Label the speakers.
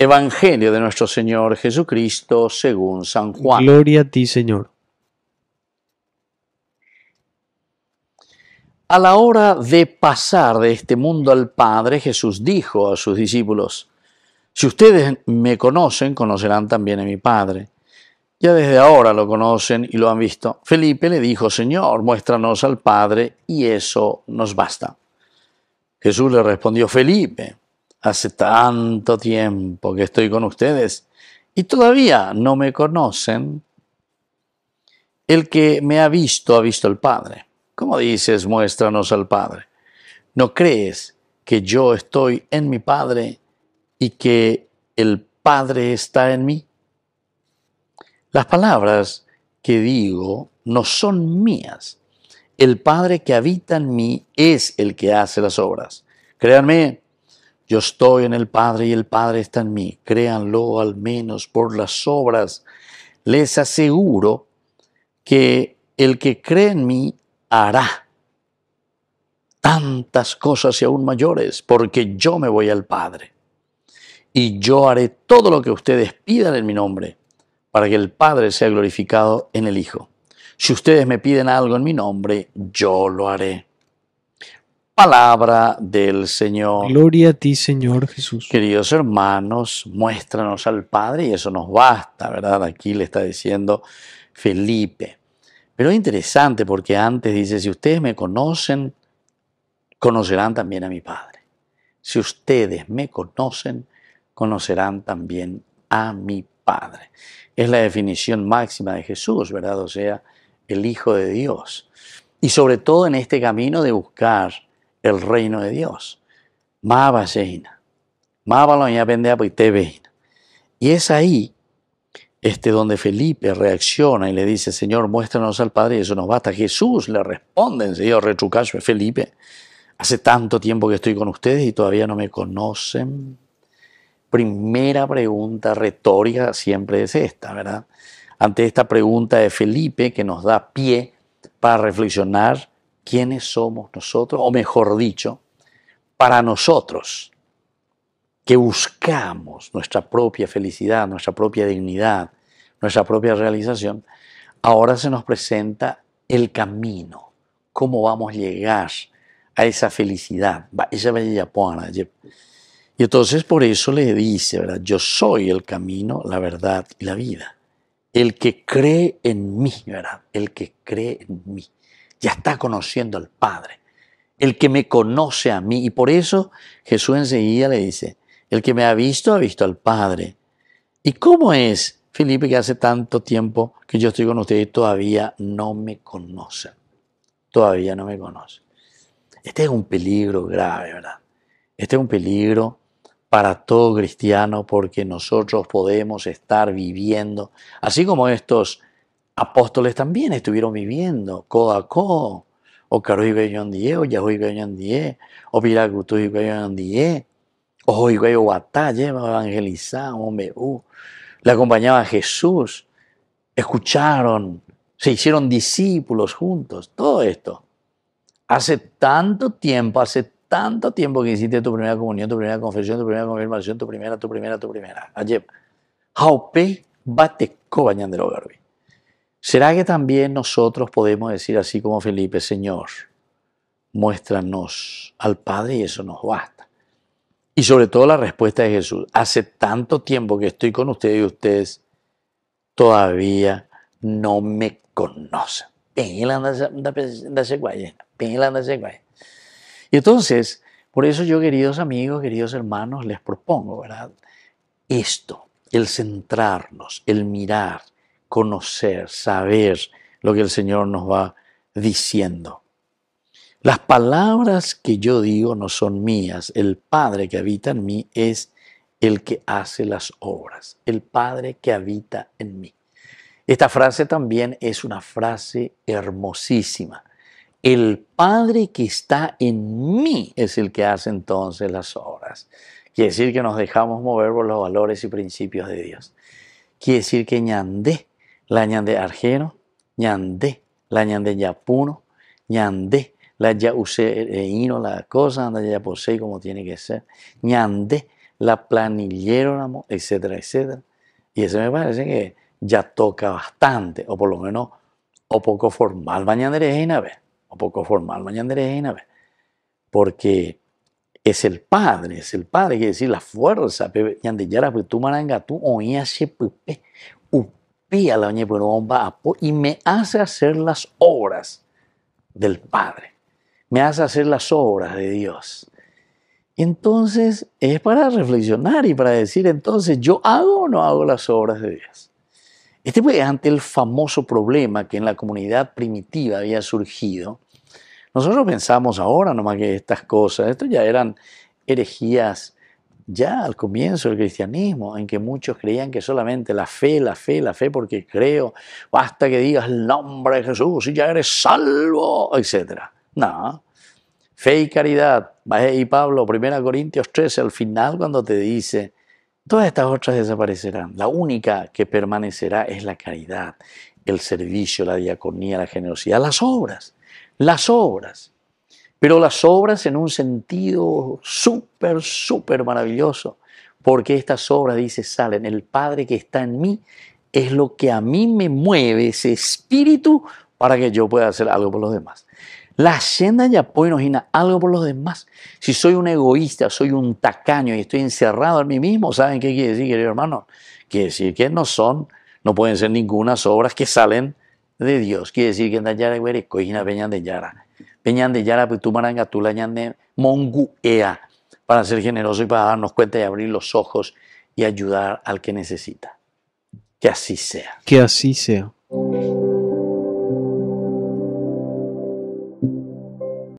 Speaker 1: Evangelio de nuestro Señor Jesucristo según San Juan. Gloria a ti, Señor. A la hora de pasar de este mundo al Padre, Jesús dijo a sus discípulos, Si ustedes me conocen, conocerán también a mi Padre. Ya desde ahora lo conocen y lo han visto. Felipe le dijo, Señor, muéstranos al Padre y eso nos basta. Jesús le respondió, Felipe, Hace tanto tiempo que estoy con ustedes y todavía no me conocen. El que me ha visto ha visto al Padre. ¿Cómo dices, muéstranos al Padre? ¿No crees que yo estoy en mi Padre y que el Padre está en mí? Las palabras que digo no son mías. El Padre que habita en mí es el que hace las obras. Créanme, yo estoy en el Padre y el Padre está en mí. Créanlo al menos por las obras. Les aseguro que el que cree en mí hará tantas cosas y aún mayores, porque yo me voy al Padre. Y yo haré todo lo que ustedes pidan en mi nombre, para que el Padre sea glorificado en el Hijo. Si ustedes me piden algo en mi nombre, yo lo haré palabra del Señor. Gloria a ti, Señor Jesús. Queridos hermanos, muéstranos al Padre y eso nos basta, ¿verdad? Aquí le está diciendo Felipe. Pero es interesante porque antes dice, si ustedes me conocen, conocerán también a mi Padre. Si ustedes me conocen, conocerán también a mi Padre. Es la definición máxima de Jesús, ¿verdad? O sea, el Hijo de Dios. Y sobre todo en este camino de buscar el reino de Dios. Pues, y es ahí este, donde Felipe reacciona y le dice, Señor, muéstranos al Padre y eso nos basta. Jesús le responde enseguida, oh, rechucacho, Felipe, hace tanto tiempo que estoy con ustedes y todavía no me conocen. Primera pregunta retórica siempre es esta, ¿verdad? Ante esta pregunta de Felipe que nos da pie para reflexionar quiénes somos nosotros, o mejor dicho, para nosotros, que buscamos nuestra propia felicidad, nuestra propia dignidad, nuestra propia realización, ahora se nos presenta el camino, cómo vamos a llegar a esa felicidad. Y entonces por eso le dice, ¿verdad? Yo soy el camino, la verdad y la vida. El que cree en mí, El que cree en mí ya está conociendo al Padre. El que me conoce a mí. Y por eso Jesús enseguida le dice, el que me ha visto ha visto al Padre. ¿Y cómo es, Felipe, que hace tanto tiempo que yo estoy con ustedes y todavía no me conocen? Todavía no me conoce. Este es un peligro grave, ¿verdad? Este es un peligro para todo cristiano porque nosotros podemos estar viviendo, así como estos apóstoles también estuvieron viviendo codo a codo. O Caroy andié o andié o andié o Guatá, lleva o uh, le acompañaba Jesús, escucharon, se hicieron discípulos juntos, todo esto. Hace tanto tiempo, hace tanto tiempo que hiciste tu primera comunión, tu primera confesión, tu primera confirmación, tu primera, tu primera, tu primera. Ayer, Haupe, Bateco, lo Garbi. ¿Será que también nosotros podemos decir así como Felipe, Señor, muéstranos al Padre y eso nos basta? Y sobre todo la respuesta de Jesús, hace tanto tiempo que estoy con ustedes y ustedes todavía no me conocen. Y entonces, por eso yo, queridos amigos, queridos hermanos, les propongo, ¿verdad? Esto, el centrarnos, el mirar, conocer, saber lo que el Señor nos va diciendo. Las palabras que yo digo no son mías, el Padre que habita en mí es el que hace las obras, el Padre que habita en mí. Esta frase también es una frase hermosísima. El Padre que está en mí es el que hace entonces las obras. Quiere decir que nos dejamos mover por los valores y principios de Dios. Quiere decir que ñandé la ñande arjero, ñande, la ñande yapuno, ñande, la ya hino eh, la cosa, anda ya posee como tiene que ser, ñande, la planillero, etcétera, etcétera. Y eso me parece que ya toca bastante, o por lo menos, o poco formal mañana vez, o poco formal mañana vez, porque es el padre, es el padre, quiere decir la fuerza, ñande, pues tú maranga, tú oía, envía la Bapo y me hace hacer las obras del Padre, me hace hacer las obras de Dios. Entonces es para reflexionar y para decir entonces, ¿yo hago o no hago las obras de Dios? Este fue ante el famoso problema que en la comunidad primitiva había surgido. Nosotros pensamos ahora nomás que estas cosas, esto ya eran herejías ya al comienzo del cristianismo, en que muchos creían que solamente la fe, la fe, la fe, porque creo, basta que digas el nombre de Jesús y ya eres salvo, etc. No, fe y caridad. Y Pablo, 1 Corintios 13, al final cuando te dice, todas estas otras desaparecerán. La única que permanecerá es la caridad, el servicio, la diaconía, la generosidad, las obras, las obras. Pero las obras en un sentido súper, súper maravilloso, porque estas obras, dice, salen, el Padre que está en mí es lo que a mí me mueve ese espíritu para que yo pueda hacer algo por los demás. La Hacienda ya puede imaginar algo por los demás. Si soy un egoísta, soy un tacaño y estoy encerrado en mí mismo, ¿saben qué quiere decir, querido hermano? Quiere decir que no son, no pueden ser ninguna obras que salen de Dios. Quiere decir que en Dayara y Peña de Yara monguea, para ser generoso y para darnos cuenta y abrir los ojos y ayudar al que necesita. Que así sea. Que así sea.